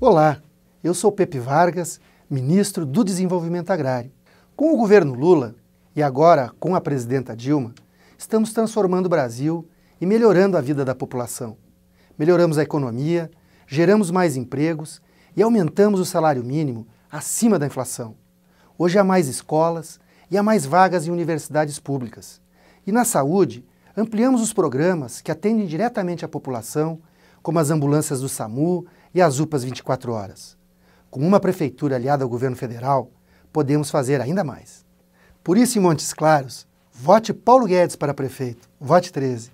Olá, eu sou Pepe Vargas, ministro do Desenvolvimento Agrário. Com o governo Lula e agora com a presidenta Dilma, estamos transformando o Brasil e melhorando a vida da população. Melhoramos a economia, geramos mais empregos e aumentamos o salário mínimo acima da inflação. Hoje há mais escolas e há mais vagas em universidades públicas. E na saúde, ampliamos os programas que atendem diretamente à população, como as ambulâncias do SAMU e as UPAs 24 horas. Com uma prefeitura aliada ao governo federal, podemos fazer ainda mais. Por isso, em Montes Claros, vote Paulo Guedes para prefeito. Vote 13.